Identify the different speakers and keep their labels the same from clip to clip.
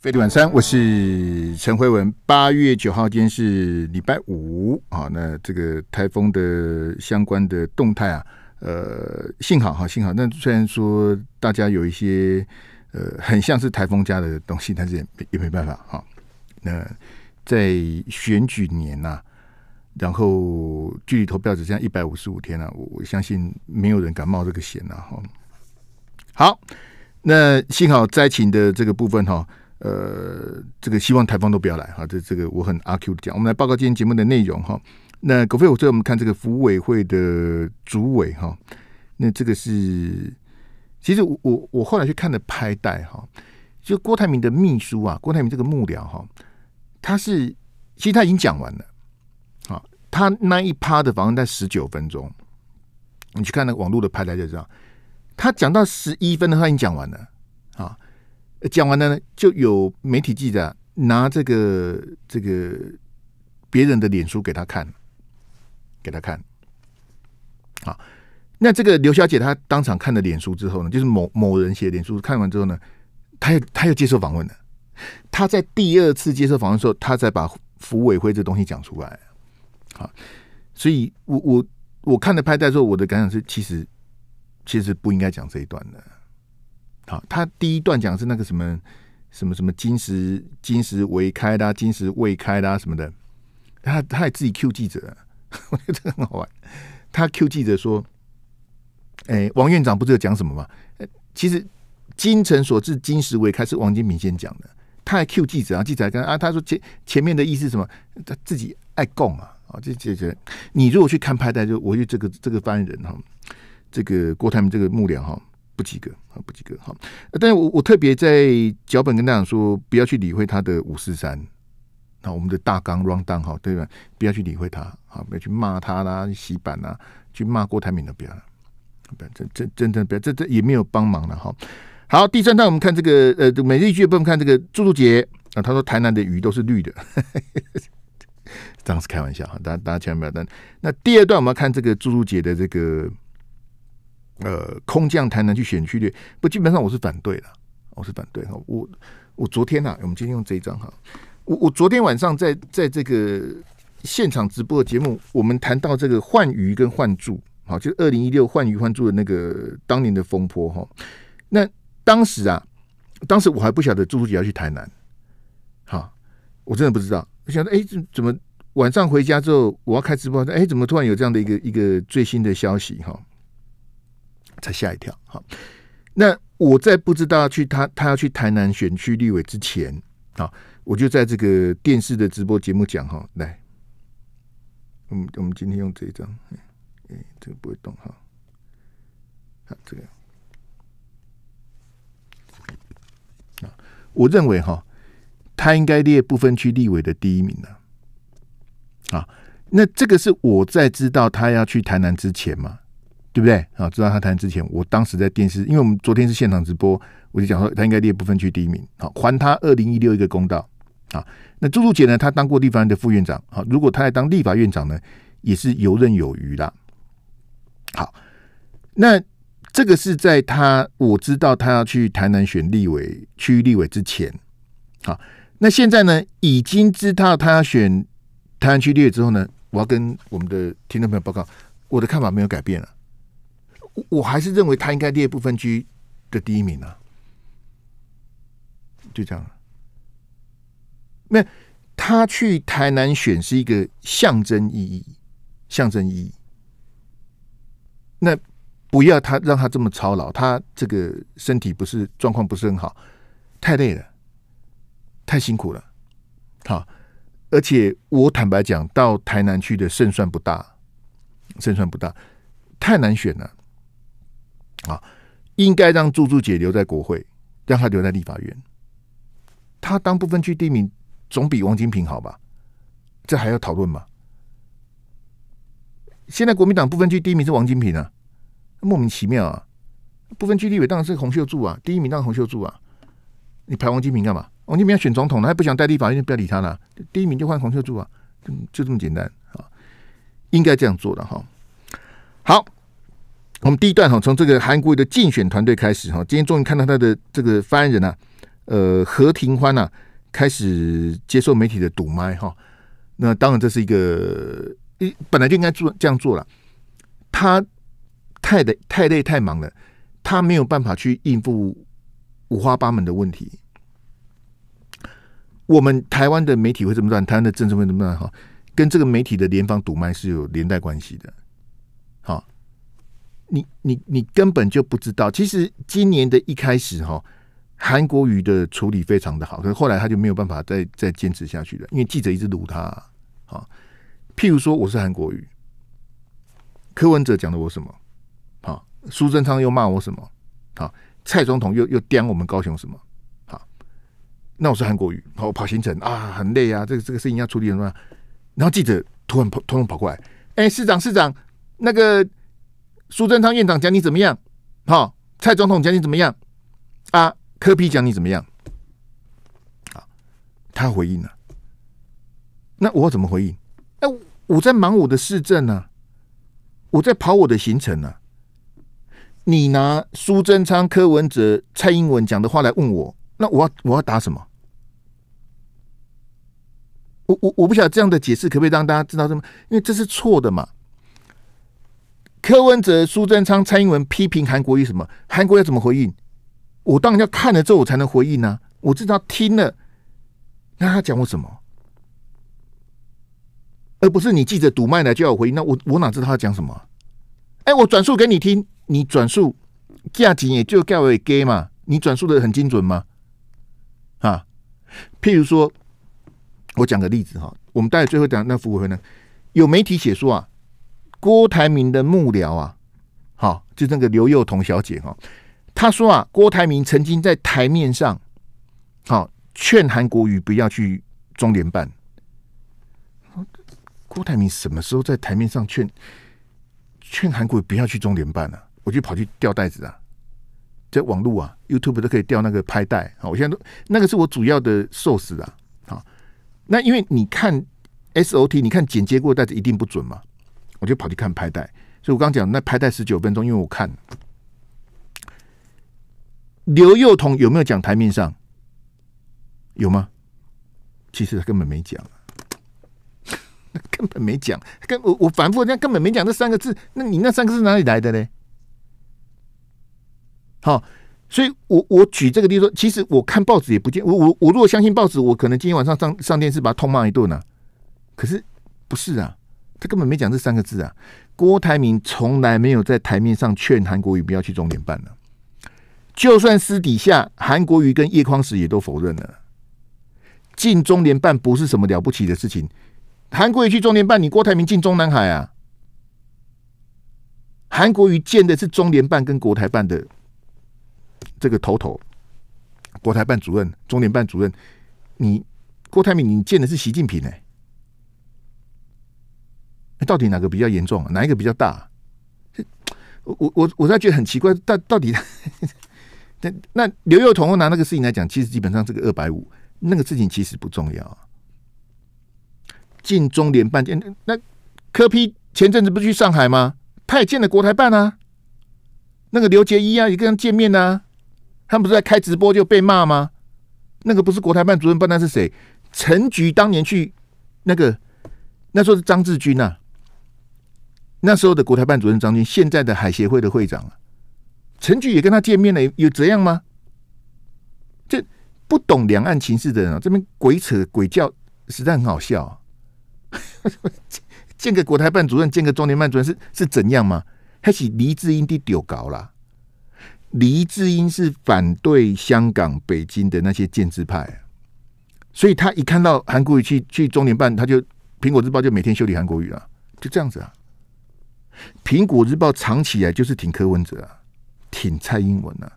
Speaker 1: 飞利晚三，我是陈慧文。八月九号，今天是礼拜五啊。那这个台风的相关的动态啊，呃，幸好哈，幸好。那虽然说大家有一些呃，很像是台风家的东西，但是也没办法哈。那在选举年呐，然后距离投票只剩下一百五十五天了，我相信没有人敢冒这个险了哈。好，那幸好灾情的这个部分哈。呃，这个希望台方都不要来哈，这这个我很阿 Q 的讲。我们来报告今天节目的内容哈。那狗飞，我后我们看这个务委会的主委哈。那这个是，其实我我我后来去看的拍带哈，就郭台铭的秘书啊，郭台铭这个幕僚哈，他是其实他已经讲完了，啊，他那一趴的访问在十九分钟，你去看那个网络的拍带就知道，他讲到十一分他已经讲完了，啊。讲完了呢，就有媒体记者拿这个这个别人的脸书给他看，给他看。好，那这个刘小姐她当场看了脸书之后呢，就是某某人写脸书看完之后呢，她又她又接受访问了。她在第二次接受访问的时候，她才把胡委会这东西讲出来。好，所以我我我看了拍带之后，我的感想是，其实其实不应该讲这一段的。好，他第一段讲是那个什么什么什么金石金石为开的，金石未开的什么的，他他也自己 Q 记者，我觉得很好玩。他 Q 记者说：“哎，王院长不知道讲什么嘛？其实金城所至，金石为开是王金平先讲的。他还 Q 记者啊，记者跟啊，他说前前面的意思什么？他自己爱供啊，啊，这这这，你如果去看派代，就我就这个这个发言人哈，这个郭台铭这个幕僚哈。”不及格啊，不及格哈！但是我我特别在脚本跟大家说，不要去理会他的五四三，那我们的大纲 round down 哈，对吧？不要去理会他，好，不要去骂他啦，洗版啦，去骂郭台铭的不要不要真真真正不要，这这也没有帮忙了哈。好，第三段我们看这个呃，每日一句不用看这个猪猪姐啊，他说台南的鱼都是绿的，这样是开玩笑哈，大家大家千万不要但那第二段我们要看这个猪猪姐的这个。呃，空降台南去选区的，不，基本上我是反对的，我是反对哈。我我昨天呐，我们今天用这一张哈，我我昨天晚上在在这个现场直播的节目，我们谈到这个换鱼跟换柱，好，就二零一六换鱼换柱的那个当年的风波哈。那当时啊，当时我还不晓得朱书记要去台南，好，我真的不知道。我想，哎，怎怎么晚上回家之后我要开直播，哎，怎么突然有这样的一个一个最新的消息哈？才吓一跳，好。那我在不知道去他他要去台南选区立委之前，啊，我就在这个电视的直播节目讲，哈，来，我们我们今天用这张，哎，这个不会动，哈，好，这个，啊，我认为哈，他应该列不分区立委的第一名呢，啊，那这个是我在知道他要去台南之前嘛。对不对啊？知道他谈之前，我当时在电视，因为我们昨天是现场直播，我就讲说他应该列不分区第一名。好，还他二零一六一个公道。啊。那朱朱杰呢？他当过地方的副院长。好，如果他来当立法院长呢，也是游刃有余的。好，那这个是在他我知道他要去台南选立委区立委之前。好，那现在呢，已经知道他要选台南区立委之后呢，我要跟我们的听众朋友报告，我的看法没有改变了。我还是认为他应该列部分区的第一名啊，就这样了。那他去台南选是一个象征意义，象征意义。那不要他让他这么操劳，他这个身体不是状况不是很好，太累了，太辛苦了。好，而且我坦白讲，到台南去的胜算不大，胜算不大，太难选了。啊，应该让朱朱姐留在国会，让她留在立法院。他当部分区第一名总比王金平好吧？这还要讨论吗？现在国民党部分区第一名是王金平啊，莫名其妙啊！部分区地位当然是洪秀柱啊，第一名当洪秀柱啊。你排王金平干嘛？王金平要选总统了，还不想待立法院，就不要理他了。第一名就换洪秀柱啊，就就这么简单啊。应该这样做的哈。好。我们第一段哈，从这个韩国的竞选团队开始哈，今天终于看到他的这个发言人呢，呃，何庭欢呢，开始接受媒体的堵麦哈。那当然这是一个，一本来就应该做这样做了。他太累、太累、太忙了，他没有办法去应付五花八门的问题。我们台湾的媒体会这么乱，台湾的政治会这么乱哈，跟这个媒体的联防堵麦是有连带关系的。你你你根本就不知道，其实今年的一开始哈，韩国瑜的处理非常的好，可是后来他就没有办法再再坚持下去了，因为记者一直撸他啊。譬如说我是韩国瑜，柯文哲讲的我什么？好，苏贞昌又骂我什么？好，蔡总统又又刁我们高雄什么？那我是韩国瑜，好跑行程啊，很累啊，这个这个事情要处理什么？然后记者突然跑突然跑过来，哎，市长市长那个。苏贞昌院长讲你怎么样？好，蔡总统讲你怎么样？啊，柯皮讲你怎么样？啊，他回应了。那我怎么回应？哎，我在忙我的市政呢，我在跑我的行程呢。你拿苏贞昌、柯文哲、蔡英文讲的话来问我，那我要我要答什么？我我我不晓得这样的解释可不可以让大家知道什么？因为这是错的嘛。柯文哲、苏贞昌、蔡英文批评韩国语什么？韩国要怎么回应？我当然要看了之后我才能回应呢。我知道听了，那他讲我什么？而不是你记者读麦来就要回应？那我我哪知道他讲什么？哎，我转述给你听，你转述价钱也就价为 gay 嘛？你转述的很精准吗？啊，譬如说，我讲个例子哈，我们待会最后讲那副委会呢，有媒体写说啊。郭台铭的幕僚啊，好，就那个刘幼彤小姐哈，她说啊，郭台铭曾经在台面上好劝韩国瑜不要去中联办。郭台铭什么时候在台面上劝劝韩国瑜不要去中联办呢？我就跑去吊袋子啊，在网络啊 YouTube 都可以吊那个拍带啊，我现在都那个是我主要的寿司啊，好，那因为你看 SOT，你看剪接过的袋子一定不准嘛。我就跑去看拍带，所以我刚讲那拍带十九分钟，因为我看刘幼彤有没有讲台面上有吗？其实他根本没讲，那 根本没讲，跟我我反复这样根本没讲这三个字，那你那三个字哪里来的呢？好，所以我我举这个例子，其实我看报纸也不见我我我如果相信报纸，我可能今天晚上上上电视把他痛骂一顿啊，可是不是啊。他根本没讲这三个字啊！郭台铭从来没有在台面上劝韩国瑜不要去中联办呢。就算私底下，韩国瑜跟叶匡时也都否认了。进中联办不是什么了不起的事情。韩国瑜去中联办，你郭台铭进中南海啊？韩国瑜见的是中联办跟国台办的这个头头，国台办主任、中联办主任。你郭台铭，你见的是习近平呢。到底哪个比较严重？啊，哪一个比较大？我我我，我在觉得很奇怪。到到底，那那刘幼同拿那个事情来讲，其实基本上这个二百五那个事情其实不重要啊。进中联办见那科批，前阵子不是去上海吗？他也见了国台办啊。那个刘杰一啊，一个人见面呐，他们不是在开直播就被骂吗？那个不是国台办主任，那是谁？陈局当年去那个那时候是张志军呐。那时候的国台办主任张军，现在的海协会的会长陈菊也跟他见面了，有这样吗？这不懂两岸情势的人啊，这边鬼扯鬼叫，实在很好笑。见个国台办主任，见个中联办主任是是怎样吗？还是黎智英的丢搞啦？黎智英是反对香港、北京的那些建制派，所以他一看到韩国语去去中联办，他就《苹果日报》就每天修理韩国语啊，就这样子啊。苹果日报长期以来就是挺柯文哲啊，挺蔡英文啊。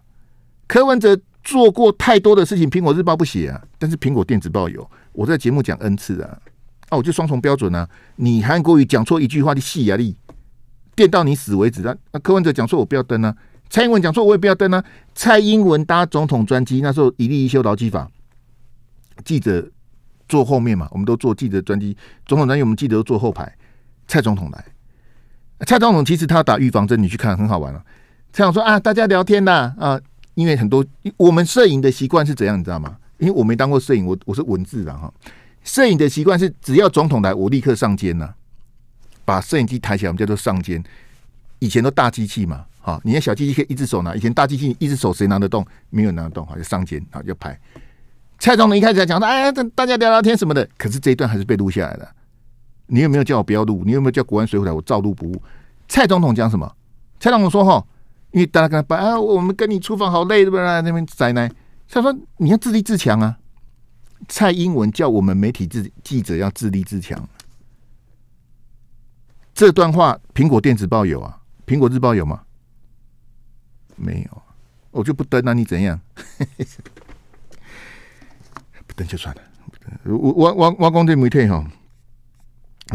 Speaker 1: 柯文哲做过太多的事情，苹果日报不写啊，但是苹果电子报有。我在节目讲 n 次啊，啊，我就双重标准啊。你韩国语讲错一句话，你戏压力电到你死为止。那那柯文哲讲错，我不要登啊；蔡英文讲错，我也不要登啊。蔡英文搭总统专机那时候，一立一修劳基法，记者坐后面嘛，我们都坐记者专机。总统专机我们记者都坐后排。蔡总统来。蔡总统其实他打预防针，你去看很好玩了。蔡总说啊，大家聊天呐啊，因为很多我们摄影的习惯是怎样，你知道吗？因为我没当过摄影，我我是文字的哈。摄影的习惯是，只要总统来，我立刻上肩呐，把摄影机抬起来，我们叫做上肩。以前都大机器嘛，哈，你看小机器可以一只手拿，以前大机器一只手谁拿得动？没有拿得动，好，就上肩啊，就拍。蔡总统一开始讲说，哎，大家聊聊天什么的，可是这一段还是被录下来了。你有没有叫我不要录？你有没有叫国安水回来？我照录不误。蔡总统讲什么？蔡总统说：“哈，因为大家跟他啊，我们跟你出访好累，对不啊，那边宅男，他说：“你要自立自强啊！”蔡英文叫我们媒体自记者要自立自强。这段话，《苹果电子报》有啊，《苹果日报》有吗？没有，我就不登。那你怎样？不登就算了。我我我我公这没退哈。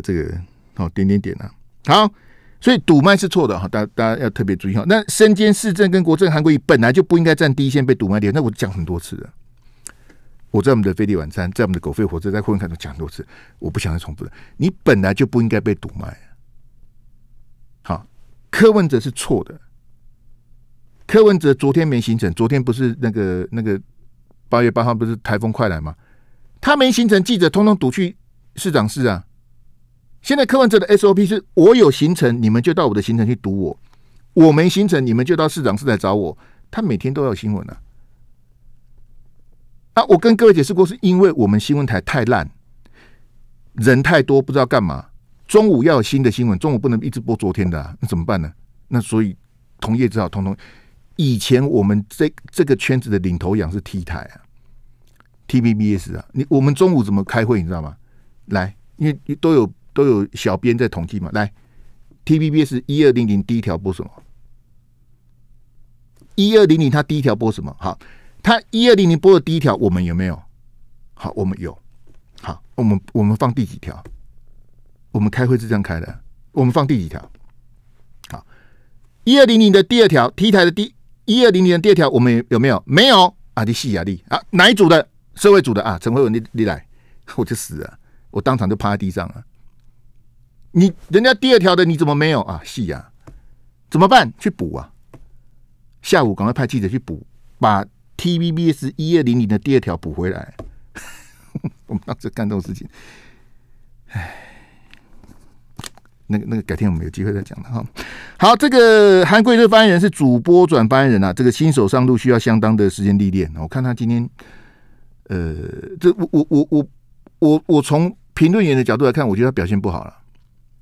Speaker 1: 这个好点点点啊，好，所以赌卖是错的哈，大大家要特别注意哈。那身兼市政跟国政，韩国瑜本来就不应该站第一线被赌麦点，那我讲很多次了，我在我们的飞利晚餐，在我们的狗吠火车，在会面开头讲多次，我不想再重复了。你本来就不应该被赌卖。好，柯文哲是错的，柯文哲昨天没行程，昨天不是那个那个八月八号不是台风快来吗？他没行程，记者通通堵去市长室啊。现在柯文哲的 SOP 是：我有行程，你们就到我的行程去堵我；我没行程，你们就到市长室来找我。他每天都有新闻啊！啊，我跟各位解释过，是因为我们新闻台太烂，人太多，不知道干嘛。中午要有新的新闻，中午不能一直播昨天的，那怎么办呢？那所以同业只好通通。以前我们这这个圈子的领头羊是 T 台啊，T B B S 啊。你我们中午怎么开会？你知道吗？来，因为都有。都有小编在统计嘛？来，TBB 是一二零零第一条播什么？一二零零他第一条播什么？好，他一二零零播的第一条，我们有没有？好，我们有。好，我们我们放第几条？我们开会是这样开的。我们放第几条？好，一二零零的第二条，T 台的第，一二零零的第二条，我们有没有？没有啊！你细啊你啊，哪一组的？社会组的啊？陈慧文你你来，我就死了，我当场就趴在地上了。你人家第二条的你怎么没有啊？戏呀，怎么办？去补啊！下午赶快派记者去补，把 TVBS 一二零零的第二条补回来。我们当时干这种事情，唉，那个那个，改天我们有机会再讲了哈。好，这个韩国的发言人是主播转发言人啊，这个新手上路需要相当的时间历练。我看他今天，呃，这我我我我我我从评论员的角度来看，我觉得他表现不好了。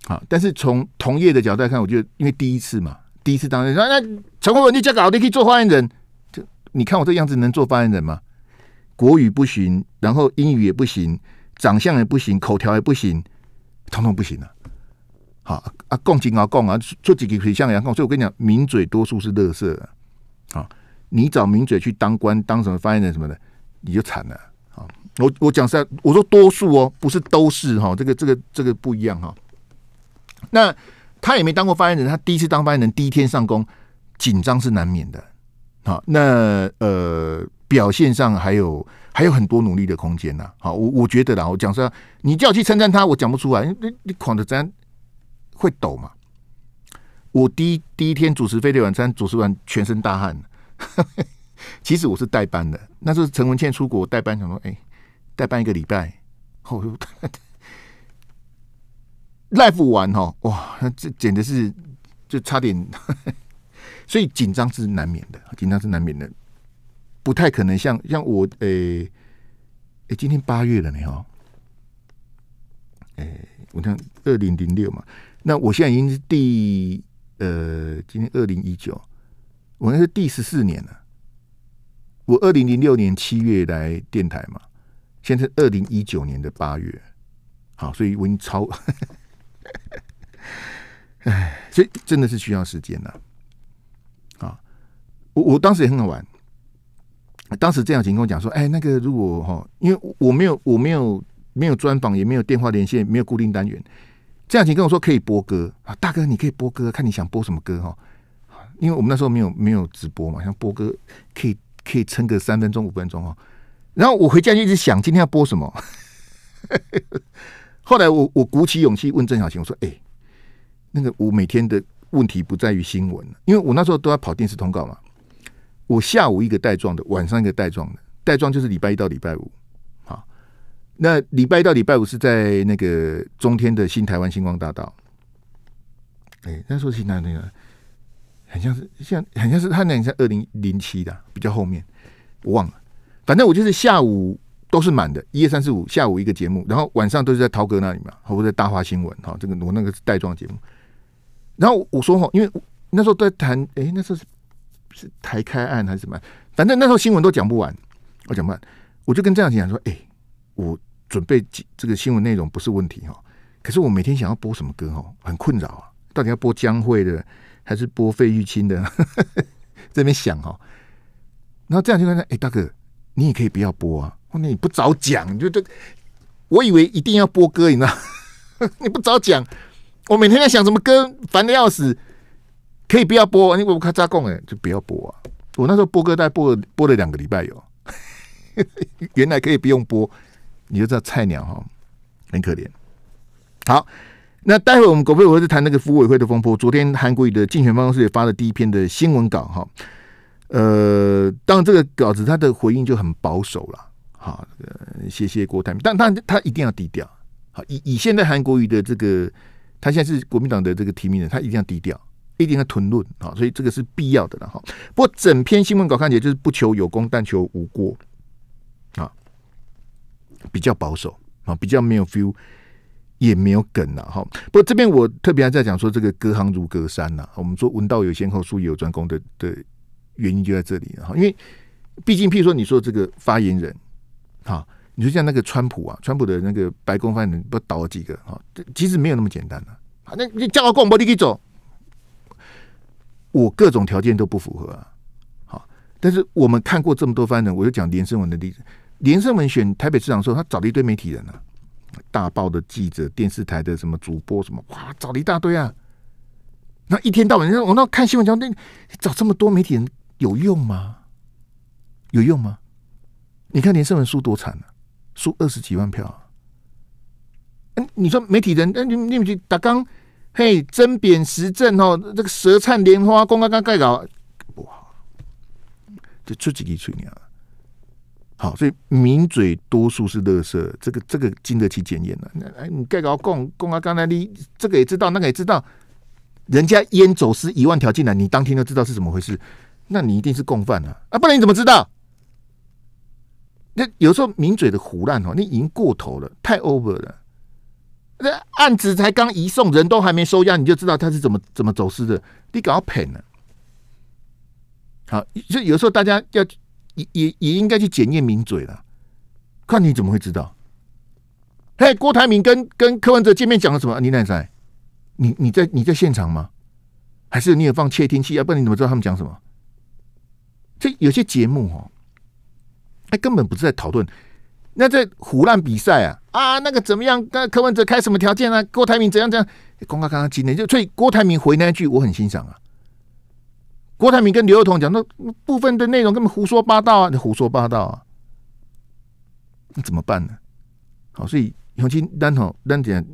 Speaker 1: 啊！但是从同业的角度来看，我觉得因为第一次嘛，第一次当然说那陈慧文你这个你可以做发言人，就你看我这样子能做发言人吗？国语不行，然后英语也不行，长相也不行，口条也不行，通通不行啊！好啊，共情啊，共啊，做几个水像阳共，所以我跟你讲，名嘴多数是乐色的。好，你找名嘴去当官，当什么发言人什么的，你就惨了。好，我我讲实下，我说多数哦，不是都是哈，这个这个这个不一样哈。那他也没当过发言人，他第一次当发言人，第一天上工紧张是难免的。好，那呃，表现上还有还有很多努力的空间呢。好，我我觉得啦，我讲说你叫我去称赞他，我讲不出来。你你狂的站会抖嘛？我第第一天主持飞碟晚餐，主持完全身大汗。其实我是代班的，那是陈文倩出国代班，想说哎，代班一个礼拜，哦耐不完哈，哇，这简直是就差点，所以紧张是难免的，紧张是难免的，不太可能像像我，诶，诶，今天八月了没有？诶，我像二零零六嘛，那我现在已经是第，呃，今天二零一九，我那是第十四年了，我二零零六年七月来电台嘛，现在二零一九年的八月，好，所以我已经超。哎，所以真的是需要时间呐、啊！我我当时也很好玩，当时这样情况讲说，哎，那个如果哈，因为我没有，我没有，没有专访，也没有电话连线，没有固定单元。这样情况我说可以播歌啊，大哥你可以播歌，看你想播什么歌哈。因为我们那时候没有没有直播嘛，像播歌可以可以撑个三分钟五分钟哦。然后我回家就一直想今天要播什么。后来我我鼓起勇气问郑小琴，我说：“哎，那个我每天的问题不在于新闻，因为我那时候都要跑电视通告嘛。我下午一个带状的，晚上一个带状的，带状就是礼拜一到礼拜五，好。那礼拜一到礼拜五是在那个中天的新台湾星光大道。哎，那时候新台那个很像是像，很像是他那像在二零零七的，比较后面，我忘了。反正我就是下午。”都是满的，一、二、三、四、五下午一个节目，然后晚上都是在陶哥那里嘛，或在大华新闻哈。这个我那个是带状节目，然后我说哈，因为那时候在谈，哎，那时候是是台开案还是什么？反正那时候新闻都讲不完，我讲不完，我就跟这样讲说，哎，我准备这个新闻内容不是问题哈，可是我每天想要播什么歌哈，很困扰啊，到底要播江蕙的还是播费玉清的？这 边想哈，然后这样就跟他，哎，大哥，你也可以不要播啊。那你不早讲，就就我以为一定要播歌，你知道？你不早讲，我每天在想什么歌，烦的要死。可以不要播，你看扎贡哎，就不要播啊！我那时候播歌大概播了播了两个礼拜哟，原来可以不用播，你就知道菜鸟哈，很可怜。好，那待会我们狗屁，我会谈那个服委会的风波。昨天韩国语的竞选办公室也发了第一篇的新闻稿哈，呃，当然这个稿子他的回应就很保守了。好，谢谢郭台铭。但但他一定要低调。好，以以现在韩国瑜的这个，他现在是国民党的这个提名人，他一定要低调，一定要屯论。好，所以这个是必要的了。哈，不过整篇新闻稿看起来就是不求有功，但求无过。啊，比较保守啊，比较没有 feel，也没有梗了。哈，不过这边我特别还在讲说，这个隔行如隔山呐。我们说文道有先后，术业有专攻的的，原因就在这里。哈，因为毕竟，譬如说你说这个发言人。好，你就像那个川普啊，川普的那个白宫翻人不倒了几个这其实没有那么简单的、啊，那你叫我广我你可以走？我各种条件都不符合啊。好，但是我们看过这么多番人，我就讲连胜文的例子。连胜文选台北市长的时候，他找了一堆媒体人啊，大报的记者、电视台的什么主播什么，哇，找了一大堆啊。那一天到晚，你说我那看新闻讲那找这么多媒体人有用吗？有用吗？你看连胜文输多惨啊，输二十几万票啊！你说媒体人，那你们你们去打刚，嘿，针砭时政哦，这个舌灿莲花，公阿刚盖稿不好，就出几个吹牛。好，所以民嘴多数是乐色，这个这个经得起检验的。那哎，你盖稿供供啊，刚，才你这个也知道，那个也知道，人家烟走私一万条进来，你当天就知道是怎么回事，那你一定是共犯呢？啊，不然你怎么知道？那有时候抿嘴的胡乱哦，你已经过头了，太 over 了。那案子才刚移送，人都还没收押，你就知道他是怎么怎么走私的，你搞骗了。好，就有时候大家要也也也应该去检验抿嘴了。看你怎么会知道？嘿，郭台铭跟跟柯文哲见面讲了什么？你奶在？你你在你在现场吗？还是你有放窃听器？要不然你怎么知道他们讲什么？这有些节目哦。他根本不是在讨论，那在胡乱比赛啊啊！那个怎么样？那柯文哲开什么条件啊？郭台铭怎样怎样？公开刚刚几年，就所以郭台铭回那句我很欣赏啊。郭台铭跟刘友彤讲，那部分的内容根本胡说八道啊！你胡说八道啊！那怎么办呢？好，所以永金单统单点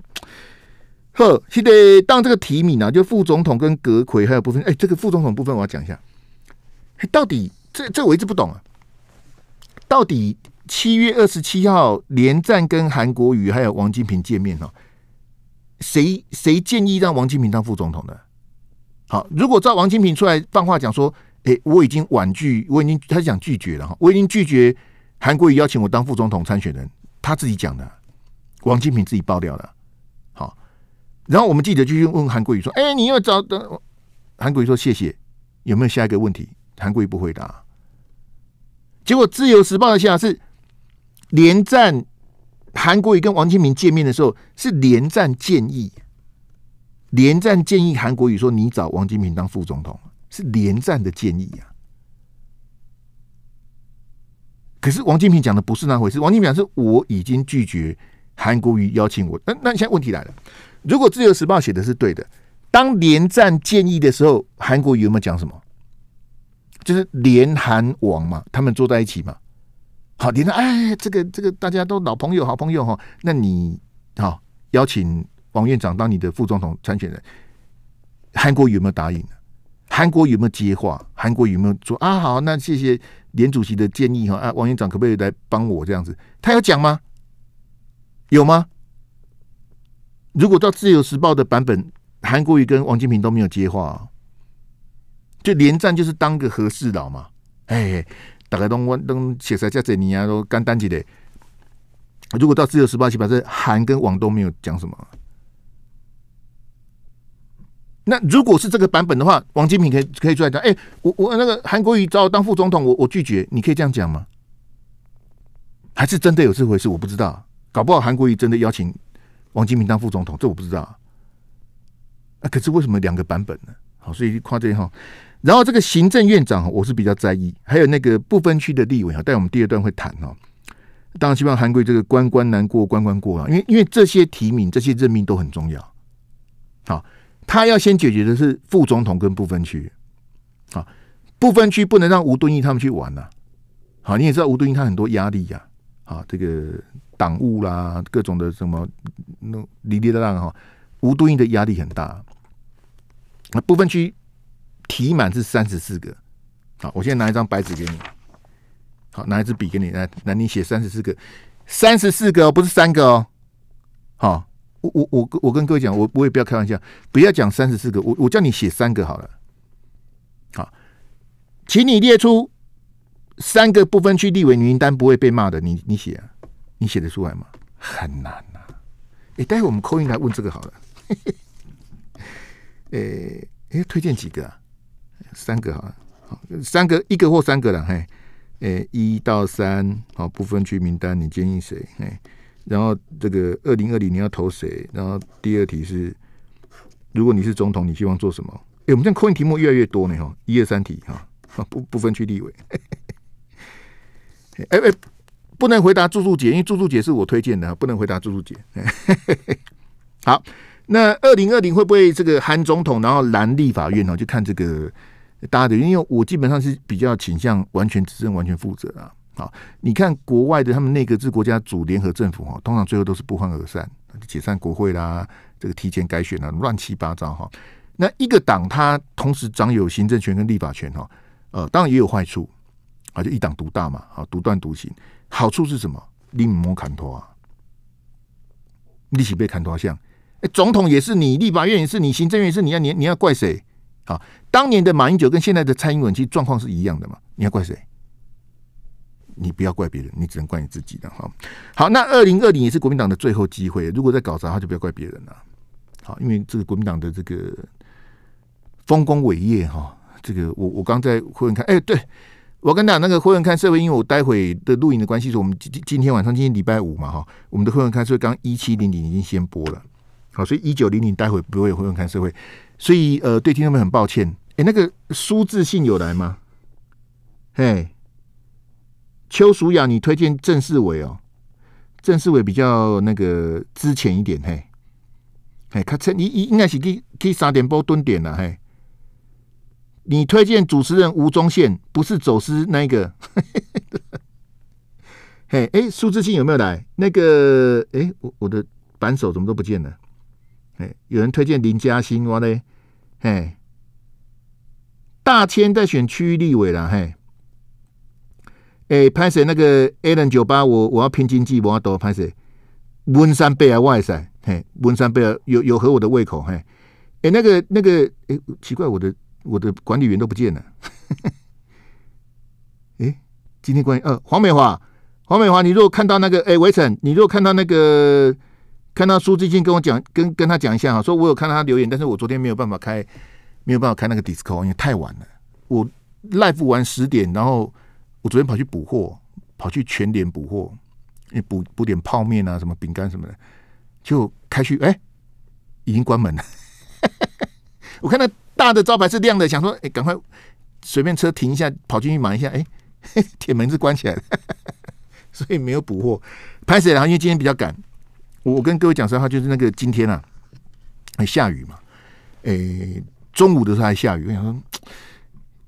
Speaker 1: 呵，现在当这个提名啊，就副总统跟阁奎还有部分。哎，这个副总统部分我要讲一下，到底这这我一直不懂啊。到底七月二十七号，连战跟韩国瑜还有王金平见面哦，谁谁建议让王金平当副总统的？好，如果照王金平出来放话讲说：“哎，我已经婉拒，我已经他想拒绝了哈，我已经拒绝韩国瑜邀请我当副总统参选人。”他自己讲的，王金平自己爆掉了。好，然后我们记者就去问韩国瑜说：“哎，你要找的？”韩国瑜说：“谢谢。”有没有下一个问题？韩国瑜不回答。结果《自由时报》的下是，连战韩国瑜跟王金平见面的时候，是连战建议，连战建议韩国瑜说：“你找王金平当副总统。”是连战的建议呀。可是王金平讲的不是那回事。王金平讲：“是我已经拒绝韩国瑜邀请我。”那那现在问题来了：如果《自由时报》写的是对的，当连战建议的时候，韩国瑜有没有讲什么？就是联韩网嘛，他们坐在一起嘛，好，你说，哎，这个这个，大家都老朋友、好朋友哈，那你好邀请王院长当你的副总统参选人，韩国有没有答应呢？韩国有没有接话？韩国有没有说啊？好，那谢谢连主席的建议哈，啊，王院长可不可以来帮我这样子？他有讲吗？有吗？如果到自由时报的版本，韩国瑜跟王金平都没有接话。就连战就是当个和事佬嘛，哎，大概东关东写在加这尼亚都干单几的。如果到自由十八期，反这韩跟王都没有讲什么。那如果是这个版本的话，王金平可以可以出来讲，哎，我我那个韩国瑜找我当副总统，我我拒绝，你可以这样讲吗？还是真的有这回事？我不知道，搞不好韩国瑜真的邀请王金平当副总统，这我不知道。啊，可是为什么两个版本呢？好，所以夸张哈。然后这个行政院长，我是比较在意，还有那个不分区的立委啊。但我们第二段会谈哦。当然，希望韩国这个关关难过，关关过啊。因为因为这些提名、这些任命都很重要。好，他要先解决的是副总统跟不分区。好，不分区不能让吴敦义他们去玩呐。好，你也知道吴敦义他很多压力呀。好，这个党务啦，各种的什么那里里浪浪哈，吴敦义的压力很大。那不分区。提满是三十四个，好，我现在拿一张白纸给你，好，拿一支笔给你，来，来，你写三十四个，三十四个，不是三个哦，好，我我我我跟各位讲，我我也不要开玩笑，不要讲三十四个，我我叫你写三个好了，好，请你列出三个不分区立委名单不会被骂的，你你写啊，你写得出来吗？很难啊，你待会我们扣音来问这个好了，哎，哎，推荐几个？啊？三个哈，好，三个一个或三个了，嘿，诶，一到三，好，不分区名单，你建议谁？哎，然后这个二零二零你要投谁？然后第二题是，如果你是总统，你希望做什么？哎，我们这样考的题目越来越多呢，哈，一、二、三题哈，不不分区立委，哎 哎，不能回答住宿姐，因为住宿姐是我推荐的，不能回答住宿姐。好，那二零二零会不会这个韩总统，然后蓝立法院呢？就看这个。大的，因为我基本上是比较倾向完全执政、完全负责啊。好，你看国外的他们内阁制国家组联合政府哈，通常最后都是不欢而散，解散国会啦，这个提前改选啦，乱七八糟哈。那一个党它同时掌有行政权跟立法权哈，呃，当然也有坏处，啊，就一党独大嘛，好，独断独行。好处是什么？唔好砍头啊，利息被砍头像，哎，总统也是你，立法院也是你，行政院也是你要你你要怪谁？啊，当年的马英九跟现在的蔡英文其实状况是一样的嘛？你要怪谁？你不要怪别人，你只能怪你自己的。好，好，那二零二零也是国民党的最后机会，如果再搞砸，他就不要怪别人了。好，因为这个国民党的这个丰功伟业，哈，这个我我刚在会看，哎，对我跟讲那个会看社会，因为我待会的录影的关系，是我们今今天晚上今天礼拜五嘛，哈，我们的会看社会刚一七零零已经先播了，好，所以一九零零待会不会会看社会。所以呃，对听众们很抱歉。哎，那个苏志信有来吗？哎，邱淑雅，你推荐郑世伟哦，郑世伟比较那个之前一点，嘿，哎，他趁你应应该是可以可以撒点波蹲点了，嘿，你推荐主持人吴宗宪，不是走私那个，嘿，哎，苏志信有没有来？那个，哎，我我的扳手怎么都不见了？哎，有人推荐林嘉欣，我嘞，嘿，大千在选区域立委了，嘿，哎，潘 sir 那个 a l l n 九八，我我要拼经济，我要多潘 sir 温山贝尔外 s 嘿，温山贝尔有有合我的胃口，嘿，哎，那个那个，哎，奇怪，我的我的管理员都不见了，哎，今天关于呃黄美华，黄美华，你如果看到那个，哎，伟成，你如果看到那个。看到苏志清跟我讲，跟跟他讲一下啊，说我有看到他留言，但是我昨天没有办法开，没有办法开那个迪斯科，因为太晚了。我 l i v e 完十点，然后我昨天跑去补货，跑去全点补货，补补点泡面啊，什么饼干什么的，就开去，哎，已经关门了。我看到大的招牌是亮的，想说，哎，赶快随便车停一下，跑进去买一下，哎，铁门是关起来的，所以没有补货。拍谁？然后因为今天比较赶。我跟各位讲实话，就是那个今天啊，还下雨嘛？诶，中午的时候还下雨。我想，说，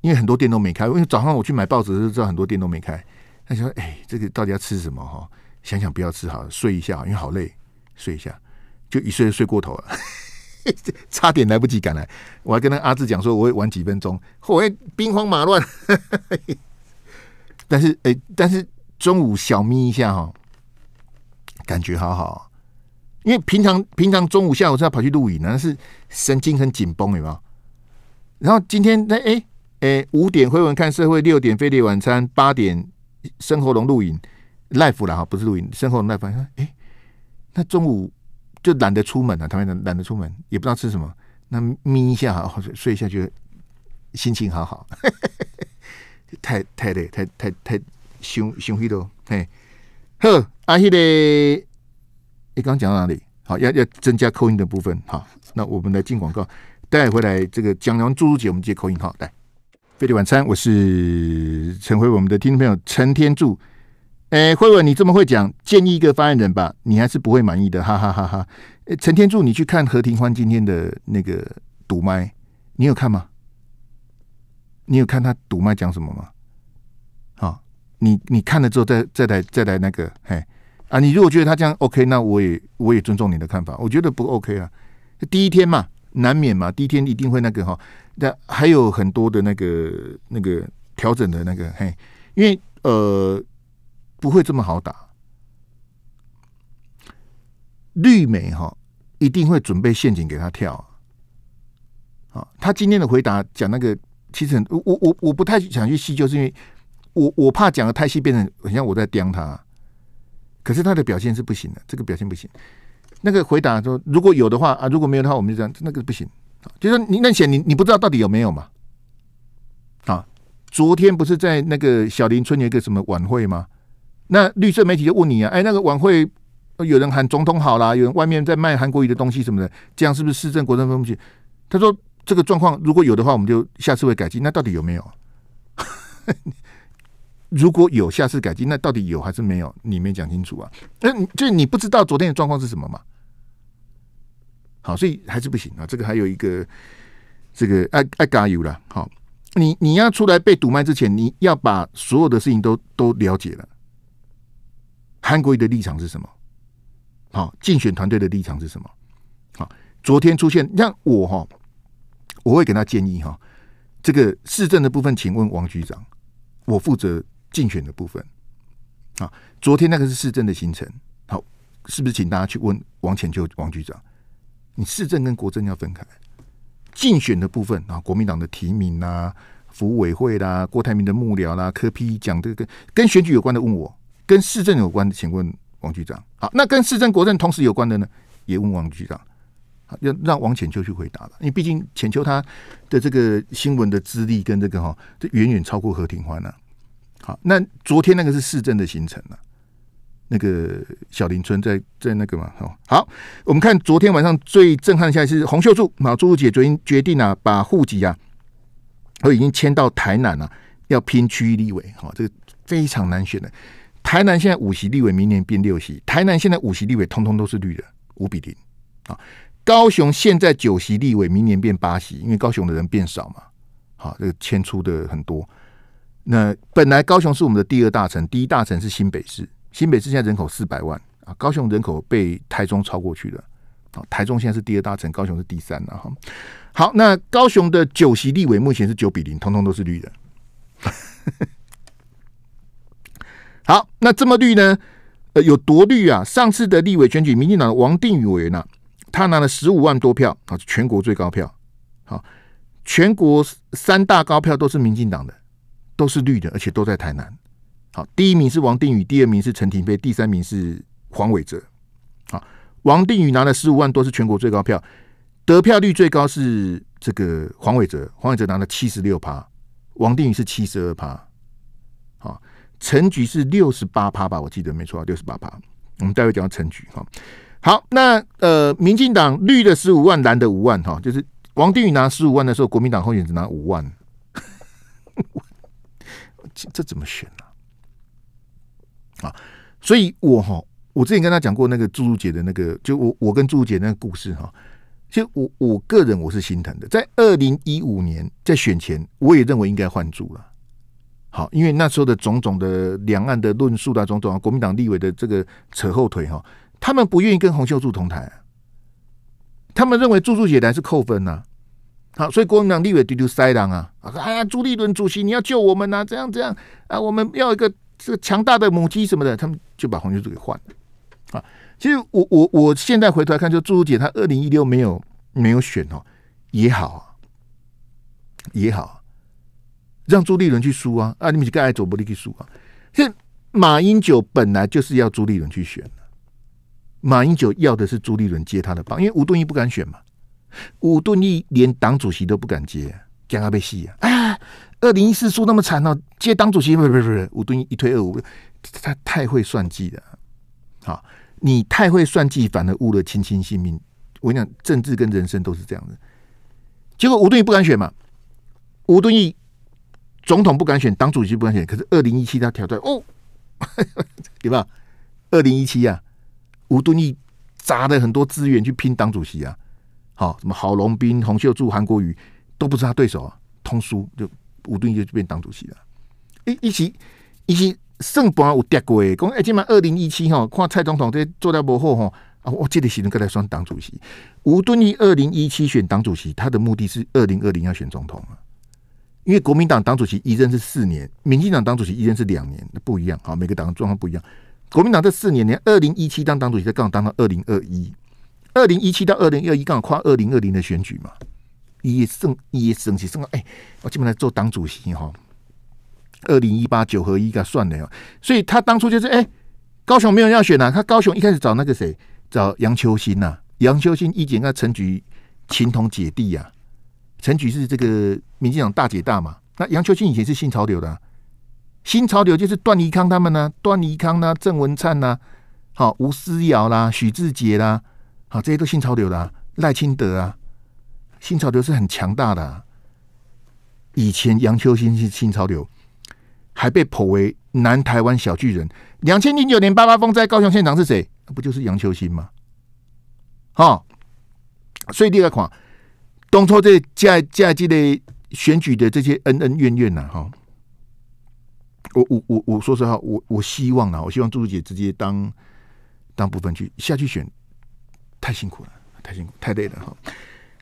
Speaker 1: 因为很多店都没开，因为早上我去买报纸的时候，知道很多店都没开。他想说，哎，这个到底要吃什么？哈，想想不要吃好了，睡一下，因为好累，睡一下就一睡就睡过头了，差点来不及赶来。我还跟那阿志讲说，我会晚几分钟，会兵荒马乱。但是，哎，但是中午小眯一下哈，感觉好好。因为平常平常中午下午是要跑去录影，那是神经很紧绷，有没有？然后今天那哎哎五点回文看社会，六点飞碟晚餐，八点生活龙录影 l i f e 了哈，不是录营，生活龙 l i f e 哎，那中午就懒得出门了，他们懒得出门，也不知道吃什么。那眯一下哈，睡一下觉，心情好好，太太累，太太太心心黑了。嘿，呵，阿旭个你刚刚讲到哪里？好，要要增加口音的部分。好，那我们来进广告，带回来这个蒋完猪猪姐，我们接口音。好，来，费力晚餐，我是陈辉，我们的听众朋友陈天柱。哎，慧文，你这么会讲，建议一个发言人吧，你还是不会满意的，哈哈哈哈。哎，陈天柱，你去看何庭欢今天的那个赌麦，你有看吗？你有看他赌麦讲什么吗？好，你你看了之后，再再来再来那个，哎。啊，你如果觉得他这样 OK，那我也我也尊重你的看法。我觉得不 OK 啊，第一天嘛难免嘛，第一天一定会那个哈。那还有很多的那个那个调整的那个嘿，因为呃不会这么好打，绿美哈一定会准备陷阱给他跳。好，他今天的回答讲那个，其实我我我不太想去细，究，是因为我我怕讲的太细变成像我在刁他。可是他的表现是不行的，这个表现不行。那个回答说，如果有的话啊，如果没有的话，我们就这样，那个不行。就说你那显你你不知道到底有没有嘛？啊，昨天不是在那个小林村有一个什么晚会吗？那绿色媒体就问你啊，哎，那个晚会有人喊总统好啦，有人外面在卖韩国语的东西什么的，这样是不是市政国政分不清？他说这个状况如果有的话，我们就下次会改进。那到底有没有？如果有下次改进，那到底有还是没有？你没讲清楚啊！那就是你不知道昨天的状况是什么嘛？好，所以还是不行啊。这个还有一个，这个爱爱加油了。好，你你要出来被堵麦之前，你要把所有的事情都都了解了。韩国瑜的立场是什么？好，竞选团队的立场是什么？好，昨天出现让我哈，我会给他建议哈。这个市政的部分，请问王局长，我负责。竞选的部分，啊，昨天那个是市政的行程，好，是不是请大家去问王浅秋王局长？你市政跟国政要分开。竞选的部分啊，国民党的提名啦，服务委会啦，郭台铭的幕僚啦，柯批讲这个跟跟选举有关的，问我跟市政有关的，请问王局长。好，那跟市政国政同时有关的呢，也问王局长，要让王浅秋去回答了。你毕竟浅秋他的这个新闻的资历跟这个哈，这远远超过何庭欢啊。好，那昨天那个是市政的行程了，那个小林村在在那个嘛，好，好，我们看昨天晚上最震撼一下是洪秀柱，马朱姐决定决定啊，把户籍啊都已经迁到台南了，要拼区立委，哦，这个非常难选的。台南现在五席立委，明年变六席。台南现在五席立委，通通都是绿人，五比零啊。高雄现在九席立委，明年变八席，因为高雄的人变少嘛，好，这个迁出的很多。那本来高雄是我们的第二大城，第一大城是新北市。新北市现在人口四百万啊，高雄人口被台中超过去了啊。台中现在是第二大城，高雄是第三了哈。好，那高雄的九席立委目前是九比零，通通都是绿的。好，那这么绿呢？呃，有多绿啊？上次的立委选举，民进党的王定宇委员呢，他拿了十五万多票啊，全国最高票。好，全国三大高票都是民进党的。都是绿的，而且都在台南。好，第一名是王定宇，第二名是陈廷飞，第三名是黄伟哲。好，王定宇拿了十五万多，是全国最高票，得票率最高是这个黄伟哲。黄伟哲拿了七十六趴，王定宇是七十二趴。好，陈菊是六十八趴吧？我记得没错，六十八趴。我们待会讲到陈菊哈。好，那呃，民进党绿的十五万，蓝的五万哈，就是王定宇拿十五万的时候，国民党候选人拿五万。这怎么选呢？啊，所以我哈，我之前跟他讲过那个朱茹姐的那个，就我我跟朱茹姐那个故事哈，就我我个人我是心疼的，在二零一五年在选前，我也认为应该换朱了。好，因为那时候的种种的两岸的论述啊，种种啊，国民党立委的这个扯后腿哈，他们不愿意跟洪秀柱同台，他们认为朱茹姐来是扣分呐。好，所以国民党立委丢丢塞狼啊，啊，朱立伦主席，你要救我们呐，这样这样啊，我们要一个这个强大的母鸡什么的，他们就把黄秋珠给换了。啊，其实我我我现在回头来看，就朱茹姐她二零一六没有没有选哦，也好，也好，让朱立伦去输啊，啊，你们就该爱走不离去输啊。是马英九本来就是要朱立伦去选的，马英九要的是朱立伦接他的棒，因为吴敦义不敢选嘛。吴敦义连党主席都不敢接，讲要被戏啊！啊，二零一四输那么惨哦，接党主席不是不是不是，吴敦义一推二五，他太会算计了。好，你太会算计，反而误了亲亲性命。我跟你讲政治跟人生都是这样的，结果吴敦义不敢选嘛？吴敦义总统不敢选，党主席不敢选，可是二零一七他挑战哦，有吧？二零一七啊，吴敦义砸的很多资源去拼党主席啊。好，什么郝龙斌、洪秀柱、韩国瑜都不是他对手啊。通输就吴敦义就变党主席了。一、一七、一七胜盘有过规。讲哎，今嘛二零一七吼，看蔡总统这做掉不好吼，啊，我这里只能跟来选党主席。吴敦义二零一七选党主席，他的目的是二零二零要选总统啊。因为国民党党主席一任是四年，民进党党主席一任是两年，那不一样。好，每个党的状况不一样。国民党这四年，连二零一七当党主席，再刚好当到二零二一。二零一七到二零二一刚好跨二零二零的选举嘛，一夜升一夜升起，升到哎，我基本上做党主席哈。二零一八九合一噶算了哟，所以他当初就是哎，高雄没有要选啊，他高雄一开始找那个谁，找杨秋兴呐，杨秋兴一姐跟陈菊情同姐弟呀，陈菊是这个民进党大姐大嘛，那杨秋兴以前是新潮流的，新潮流就是段宜康他们呢，段宜康啊，郑文灿呐，好吴思瑶啦，许志杰啦。好，这些都新潮流的赖清德啊，新潮流是很强大的。以前杨秋兴是新潮流，还被捧为南台湾小巨人。两千零九年八八风灾高雄县长是谁？不就是杨秋兴吗？啊！所以第二款，东坡这今今季的选举的这些恩恩怨怨呐，哈！我我我我说实话，我我希望啊，我希望朱朱姐直接当当部分去下去选。太辛苦了，太辛苦，太累了哈。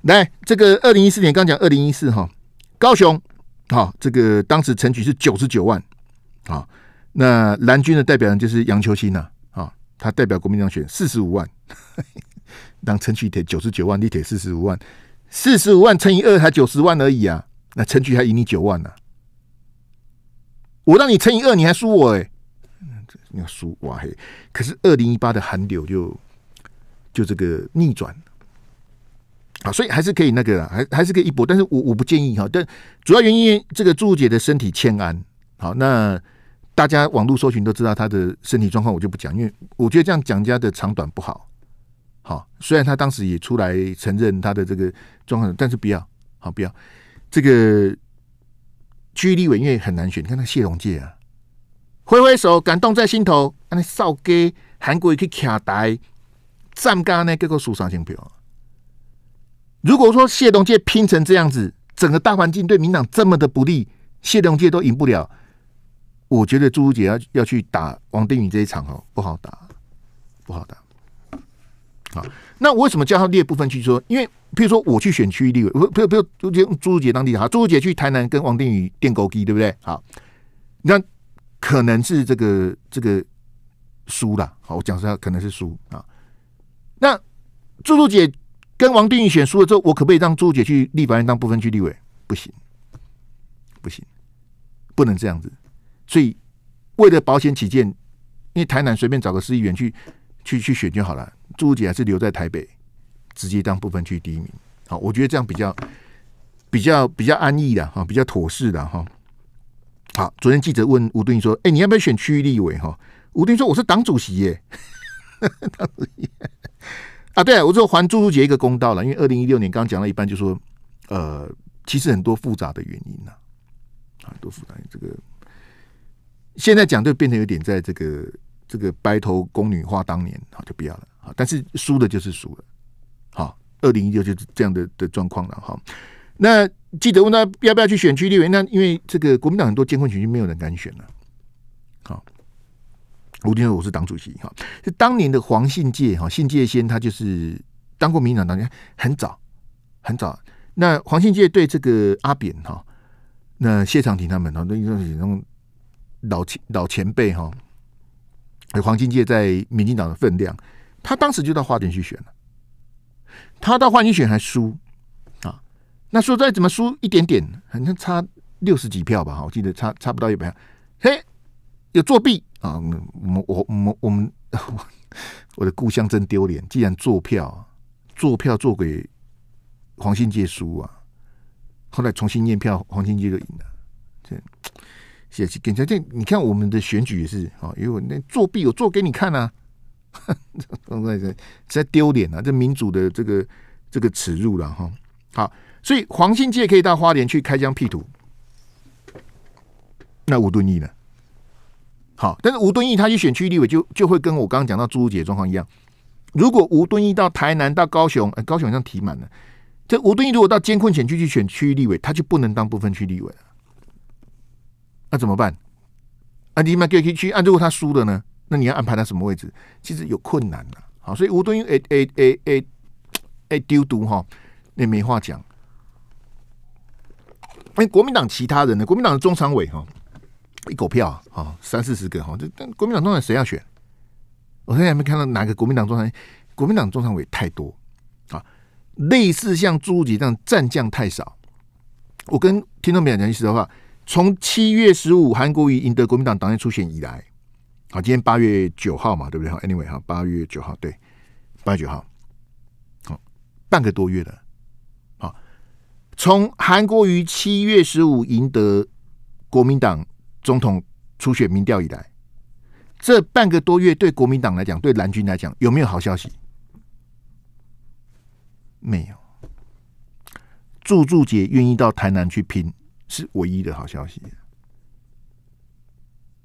Speaker 1: 来，这个二零一四年刚讲二零一四哈，高雄哦，这个当时陈菊是九十九万啊，那蓝军的代表人就是杨秋兴呐啊，他代表国民党选四十五万，让陈菊铁九十九万，你铁四十五万，四十五万乘以二才九十万而已啊，那陈菊还赢你九万呢，我让你乘以二，你还输我哎，你要输哇嘿，可是二零一八的寒流就。就这个逆转，啊，所以还是可以那个，还还是可以一波，但是我我不建议哈。但主要原因，这个朱姐的身体欠安，好，那大家网络搜寻都知道她的身体状况，我就不讲，因为我觉得这样讲家的长短不好。好，虽然他当时也出来承认他的这个状况，但是不要，好不要。这个区域立委因为很难选，你看那谢龙介啊，挥挥手感动在心头，那少给韩国也可以卡带。战噶呢，各个输三型票如果说谢东界拼成这样子，整个大环境对民党这么的不利，谢东界都赢不了。我觉得朱茹杰要要去打王定宇这一场哦，不好打，不好打。好，那我为什么叫他列部分去说？因为比如说我去选区域立委，不不不，朱朱茹杰当地哈，朱茹杰去台南跟王定宇垫勾机，对不对？好，那可能是这个这个输了。好，我讲实话，可能是输啊。那朱朱姐跟王定宇选输了之后，我可不可以让朱朱姐去立法院当部分区立委？不行，不行，不能这样子。所以为了保险起见，因为台南随便找个市议员去去去选就好了。朱朱姐还是留在台北，直接当部分区第一名。好，我觉得这样比较比较比较安逸的哈，比较妥适的哈。好，昨天记者问吴定宇说：“哎，你要不要选区域立委？”哈，吴定宇说：“我是党主席耶。” 啊，对，我说还朱书杰一个公道了。因为二零一六年刚讲了一半，就说呃，其实很多复杂的原因呢，啊，多复杂。这个现在讲就变成有点在这个这个白头宫女话当年啊，就不要了啊。但是输的就是输了。好，二零一六就是这样的的状况了。好，那记得问他要不要去选区立委？那因为这个国民党很多监控区没有人敢选了。卢天说我是党主席哈，是当年的黄信介哈，信介先他就是当过民进党党员，很早很早。那黄信介对这个阿扁哈，那谢长廷他们哈，那那那种老老前辈哈，黄信介在民进党的分量，他当时就到花田去选了，他到花去选还输啊，那说再怎么输一点点，好像差六十几票吧，我记得差差不到一百，票，嘿，有作弊。啊，我我我我们我 我的故乡真丢脸！既然做票，做票做给黄信介输啊，后来重新验票，黄信介就赢了。这谢直简直这，你看我们的选举也是啊，因为那作弊我做给你看啊，实 在丢脸啊，这民主的这个这个耻辱了哈。好，所以黄信介可以到花莲去开疆辟土，那吴敦义呢？好，但是吴敦义他去选区立委，就就会跟我刚刚讲到朱茹姐状况一样。如果吴敦义到台南、到高雄，哎，高雄好像提满了。这吴敦义如果到监控选区去选区立委，他就不能当部分区立委了。那怎么办？啊，你买给去去，啊，如果他输了呢？那你要安排他什么位置？其实有困难了。好，所以吴敦义哎哎哎哎哎丢毒哈，那没话讲。哎，国民党其他人呢？国民党的中常委哈。一狗票啊，三四十个哈，这但国民党中央谁要选？我现在还没看到哪个国民党中常，国民党中常委太多啊，类似像朱镕这样战将太少。我跟听众朋友讲意思的话，从七月十五韩国瑜赢得国民党党员出现以来，啊，今天八月九号嘛，对不对？哈，Anyway 哈，八月九号，对，八月九号，好，半个多月了，好，从韩国瑜七月十五赢得国民党。总统初选民调以来，这半个多月对国民党来讲，对蓝军来讲有没有好消息？没有。祝祝姐愿意到台南去拼，是唯一的好消息，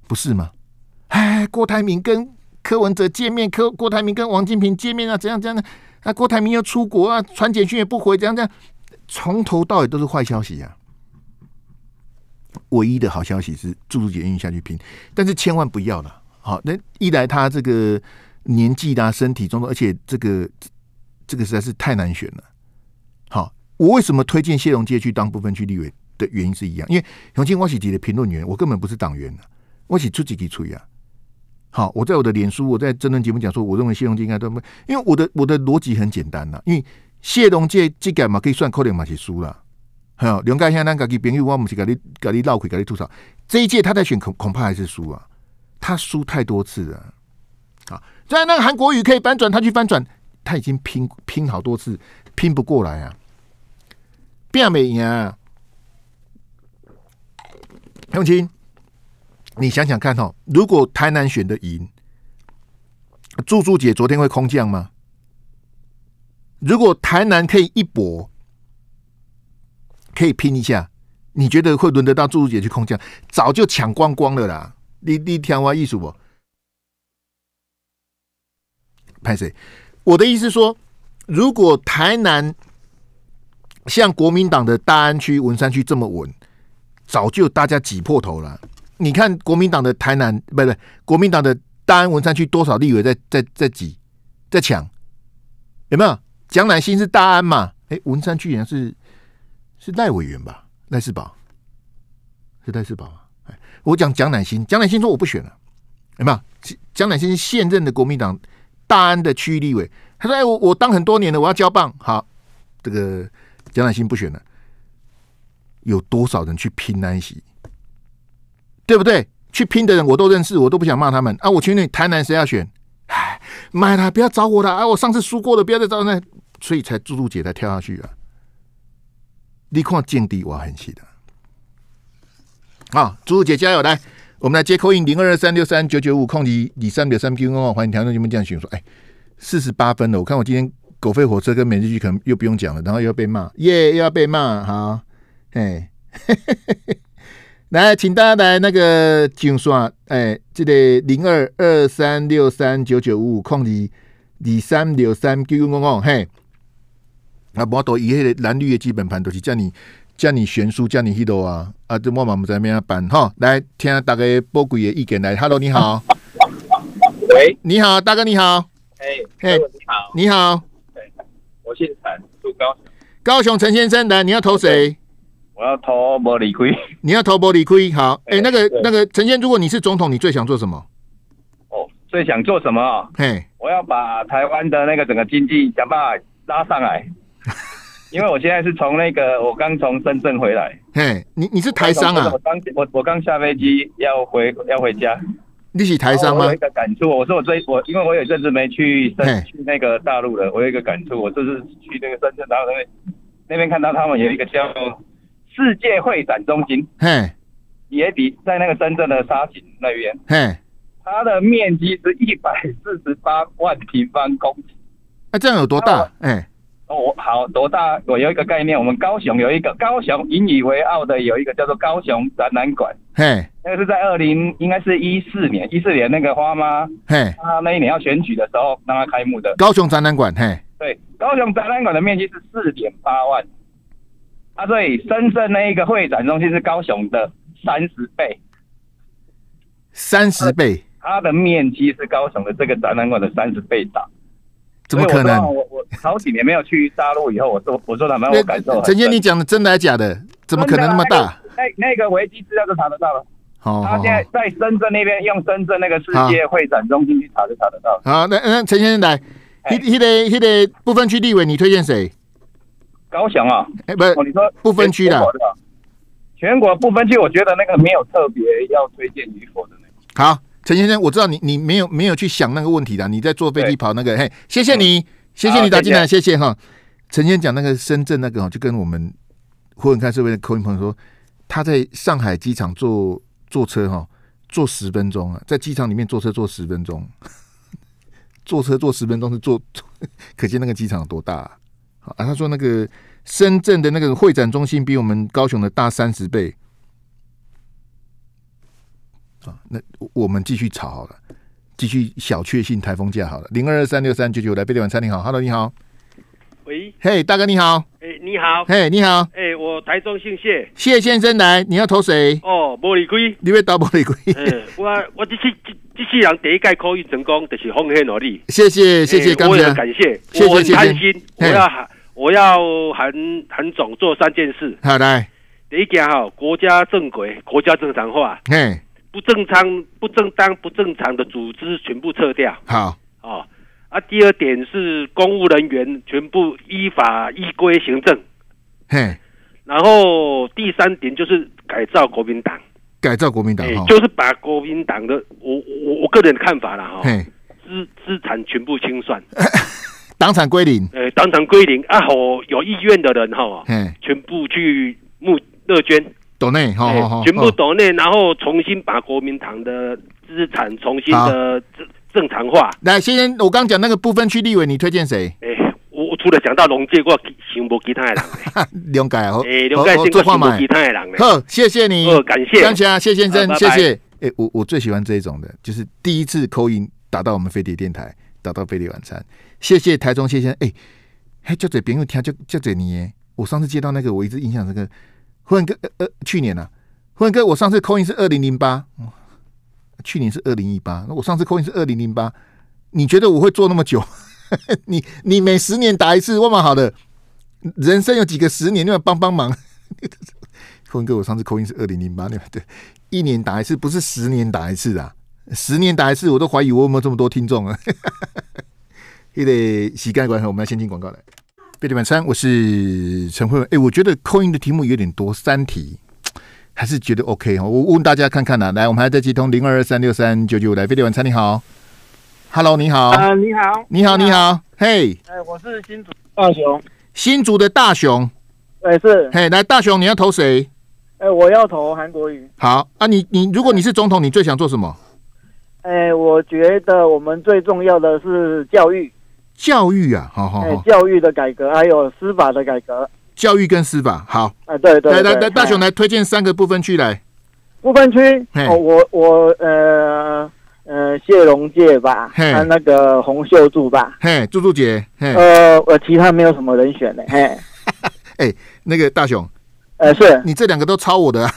Speaker 1: 不是吗？哎，郭台铭跟柯文哲见面，柯郭台铭跟王金平见面啊，怎样怎样？啊，郭台铭要出国啊，传简讯也不回，怎样怎样，从头到尾都是坏消息呀。唯一的好消息是，注入资源下去拼，但是千万不要了。好，那一来他这个年纪啊，身体中的，而且这个这个实在是太难选了。好，我为什么推荐谢龙介去当部分区立委的原因是一样，因为洪庆汪喜弟的评论员，我根本不是党员的，我喜出几几出啊。好，我在我的脸书，我在争论节目讲说，我认为谢龙介应该当，因为我的我的逻辑很简单呐，因为谢龙介这个嘛可以算扣点马起输了。还梁家湘那个给朋友，我唔是跟你跟你闹亏跟你吐槽。这一届他在选恐恐怕还是输啊，他输太多次了。啊，在那个韩国瑜可以翻转，他去翻转，他已经拼拼好多次，拼不过来啊。变美啊。永清，你想想看哈，如果台南选的赢，朱朱姐昨天会空降吗？如果台南可以一搏？可以拼一下，你觉得会轮得到朱姐去空降？早就抢光光了啦！你你听我意思不派谁？我的意思说，如果台南像国民党的大安区、文山区这么稳，早就大家挤破头了。你看国民党的台南，不对，国民党的大安、文山区多少立委在在在挤在抢？有没有？蒋乃新是大安嘛？哎，文山区来是。是赖委员吧？赖世宝是赖世宝吗？哎，我讲蒋乃新，蒋乃新说我不选了，有没有？蒋乃是现任的国民党大安的区域立委，他说：“哎，我我当很多年了，我要交棒。”好，这个蒋乃新不选了，有多少人去拼安息？对不对？去拼的人我都认识，我都不想骂他们啊！我请里台南谁要选？哎，买了，不要找我了！哎，我上次输过了，不要再找那，所以才朱朱姐才跳下去啊。你看境底我很喜的，好，朱姐加油来，我们来接 call 零二二三六三九九五空零二三六三 Q Q 我公，欢迎听众这边这样群说，哎，四十八分了，我看我今天狗费火车跟美剧可能又不用讲了，然后又要被骂，耶，又要被骂，好，哎，来，请大家来那个计算，哎，这里零二二三六三九九五五空零零三六三 Q Q 公嘿。那莫多以前的蓝绿的基本盘都是叫你叫你悬殊叫你去多啊啊！这莫嘛不怎么样办哈？来听下大家宝贵的意见来。Hello，你好。喂，你好，大哥你好。哎嘿，你好，你好。
Speaker 2: 我姓陈，住高雄。
Speaker 1: 高雄陈先生，来你要投谁？我要投莫里龟。你要投莫里龟好。哎，那个那个陈先，如果你是总统，你最想做什么？
Speaker 2: 哦，最想做什么嘿，我要把台湾的那个整个经济想办法拉上来。因为我现在是从那个，我刚从深圳回来。
Speaker 1: 嘿，你你是台商啊？我
Speaker 2: 刚我我刚下飞机要回要回家。
Speaker 1: 你是台商吗？我有一
Speaker 2: 个感触，我说我最我因为我有阵子没去去那个大陆了。我有一个感触，我就是去那个深圳然后那边那边看到他们有一个叫世界会展中心。嘿，也比在那个深圳的沙井那边嘿，它的面积是一百四十八万平方公，
Speaker 1: 那这样有多大？哎。
Speaker 2: 哦，我好多大，我有一个概念，我们高雄有一个高雄引以为傲的，有一个叫做高雄展览馆。嘿，那个是在二零，应该是一四年，一四年那个花吗？嘿，他那一年要选举的时候，让他开幕的。高
Speaker 1: 雄展览馆，嘿，
Speaker 2: 对，高雄展览馆的面积是四点八万。啊，对，深圳那一个会展中心是高雄的三十倍，
Speaker 1: 三十倍，
Speaker 2: 它的面积是高雄的这个展览馆的三十倍大。
Speaker 1: 怎么可能？我
Speaker 2: 我好几年没有去大陆，以后我说我说他们感受。陈先生，你讲的
Speaker 1: 真的还假的？怎么可能那么大？
Speaker 2: 那那个维基资料都查得到了。他现在在深圳那边，用深圳那个世界会展中心去查，就查得到好，
Speaker 1: 那那陈先生来，你你得你得不分区地委，你推荐谁？高翔啊？哎，不是，你说不分区的，全国不分区，我觉得那个没有特
Speaker 2: 别要推荐你所的那
Speaker 1: 个。好。陈先生，我知道你你没有没有去想那个问题的，你在坐飞机跑那个，嘿，谢谢你，谢谢你，打进来，谢谢哈。陈先讲那个深圳那个，就跟我们胡文开这边的口音朋友说，他在上海机场坐坐车哈，坐十分钟啊，在机场里面坐车坐十分钟，坐车坐十分钟是坐，可见那个机场有多大啊？他说那个深圳的那个会展中心比我们高雄的大三十倍。那我们继续炒好了，继续小确幸台风假好了。零二二三六三九九，来贝蒂晚餐，你好，Hello，你好，喂，嘿，大哥你好，哎，你好，嘿，你好，
Speaker 3: 哎，我台中姓谢，
Speaker 1: 谢先生来，你要投谁？
Speaker 3: 哦，玻璃龟，
Speaker 1: 你会打玻璃龟？
Speaker 3: 我我机器机器人第一届可以成功，就是奉献努力。
Speaker 1: 谢谢谢谢，我也感谢，谢谢。贪心，
Speaker 3: 我要我要韩韩总做三件事。好来，第一件哈，国家正轨，国家正常化。嘿。不正常、不正当、不正常的组织全部撤掉。好哦，啊，第二点是公务人员全部依法依规行政。嘿，然后第三点就是改造国民党，
Speaker 1: 改造国民党，就是
Speaker 3: 把国民党的我我我个人的看法了哈。资资产全部清算，
Speaker 1: 党产归零。
Speaker 3: 呃，党产归零啊，好有意愿的人哈，嗯，全部去募乐捐。
Speaker 1: 岛内，好好，好，全部
Speaker 3: 岛内，然后重新把国民党的资产重新的正正常化。
Speaker 1: 来，先生，我刚讲那个部分区立委，你推荐谁？
Speaker 3: 哎，我除了想到龙介，我想不其他的人。
Speaker 1: 梁改哦，梁改听过其他的人呢。呵，谢谢你，感谢感谢啊，谢先生，谢谢。哎，我我最喜欢这一种的，就是第一次口音打到我们飞碟电台，打到飞碟晚餐，谢谢台中谢先生。哎，还叫嘴别人又听，就叫嘴你。我上次接到那个，我一直印象这个。辉哥，呃，呃，去年啊，辉哥，我上次扣印是二零零八，去年是二零一八。那我上次扣印是二零零八，你觉得我会做那么久？你你每十年打一次，万万好的。人生有几个十年？你要帮帮忙。辉 哥，我上次扣音是二零零八，你们对一年打一次，不是十年打一次啊！十年打一次，我都怀疑我有没有这么多听众啊！你得膝盖管上，我们要先听广告来。贝碟晚餐，我是陈慧文。哎，我觉得扣音的题目有点多，三题还是觉得 OK 哈。我问大家看看呢，来，我们还在接通零二三六三九九来贝碟晚餐，你好，Hello，你好，啊，你好，你好，你好，嘿，
Speaker 3: 哎，我是新竹大雄，
Speaker 1: 新竹的大雄，哎是，嘿，来，大雄，你要投谁？
Speaker 3: 哎，我要投韩国瑜。
Speaker 1: 好啊，你你，如果你是总统，你最想做什么？
Speaker 3: 哎，我觉得我们最重要的是教育。
Speaker 1: 教育啊，好好好，
Speaker 3: 教育的改革还有司法的改革，
Speaker 1: 教育跟司法好。
Speaker 3: 哎，对对对，大雄
Speaker 1: 来推荐三个部分区来，部
Speaker 3: 分区哦，我我呃呃谢荣介吧，有那个洪秀柱吧，
Speaker 1: 嘿柱柱姐，呃我其他没有什么人选嘞，嘿，哎那个大雄，呃是你这两个都抄我的，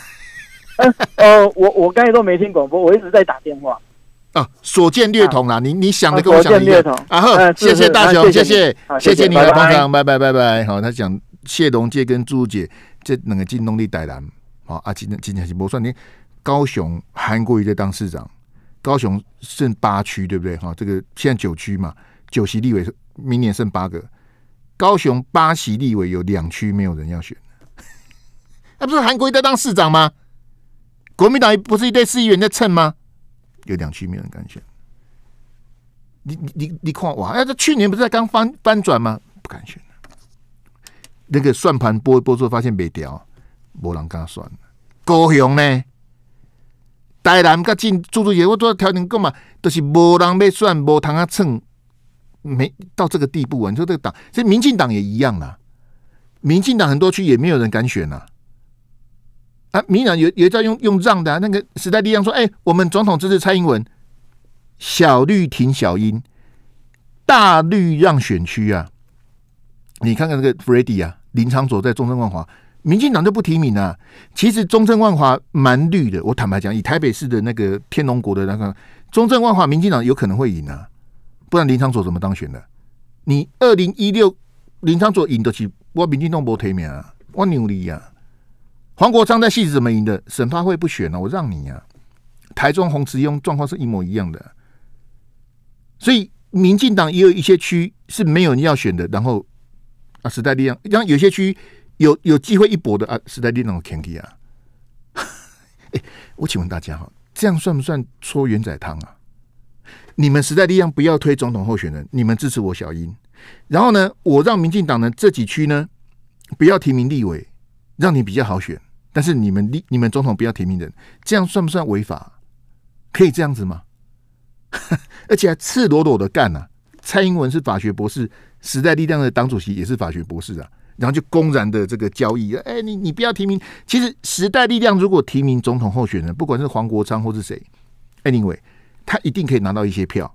Speaker 3: 呃哦我我刚才都没听广播，我一直在打电话。
Speaker 1: 所见略同啦，你你想的跟我想的一样。啊呵，谢谢大雄，谢谢，谢谢你，捧场，拜拜拜拜。好，他讲谢龙介跟朱姐这两个进动力大胆。好啊，今天今天是不算你高雄韩国瑜在当市长，高雄剩八区对不对？哈，这个现在九区嘛，九席立委明年剩八个，高雄八席立委有两区没有人要选，那 不是韩国瑜在当市长吗？国民党不是一堆市议员在蹭吗？有两区没人敢选，你你你你看哇！哎，这去年不是在刚翻翻转吗？不敢选，那个算盘拨一拨之后发现没掉，无人敢算。高雄呢，台南加进做做业务做调整干嘛？都是无人被算，无他啊蹭，没到这个地步啊！你说这个党，这民进党也一样啊，民进党很多区也没有人敢选啊。啊，民党有有在用用让的那个史黛利量说，哎，我们总统支持蔡英文，小绿挺小英，大绿让选区啊。你看看那个 f r e d d y 啊，林昌佐在中正万华，民进党就不提名啊。其实中正万华蛮绿的，我坦白讲，以台北市的那个天龙国的那个中正万华，民进党有可能会赢啊。不然林昌佐怎么当选的？你二零一六林昌佐赢得起，我民进党不提名啊，我牛力呀。黄国昌在戏子怎么赢的？审判会不选呢？我让你呀，台中洪慈庸状况是一模一样的，所以民进党也有一些区是没有人要选的。然后啊，时代力量让有些区有有机会一搏的啊，时代力量 Kenny 啊，哎，我请问大家哈，这样算不算搓圆仔汤啊？你们时代力量不要推总统候选人，你们支持我小英。然后呢，我让民进党呢这几区呢不要提名立委，让你比较好选。但是你们你你们总统不要提名人，这样算不算违法？可以这样子吗？而且还赤裸裸的干啊！蔡英文是法学博士，时代力量的党主席也是法学博士啊，然后就公然的这个交易。哎，你你不要提名。其实时代力量如果提名总统候选人，不管是黄国昌或是谁，anyway，他一定可以拿到一些票，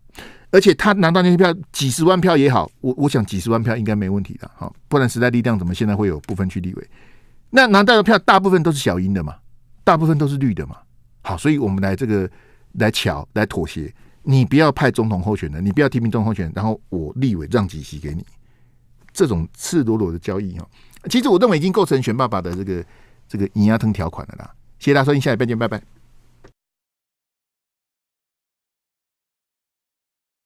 Speaker 1: 而且他拿到那些票，几十万票也好，我我想几十万票应该没问题的，好，不然时代力量怎么现在会有部分区立委？那拿到的票大部分都是小赢的嘛，大部分都是绿的嘛。好，所以我们来这个来巧来妥协，你不要派总统候选人，你不要提名总统候选人，然后我立委让几席给你，这种赤裸裸的交易啊，其实我认为已经构成选爸爸的这个这个银牙藤条款了啦。谢谢大家收听，下一拜见，拜拜。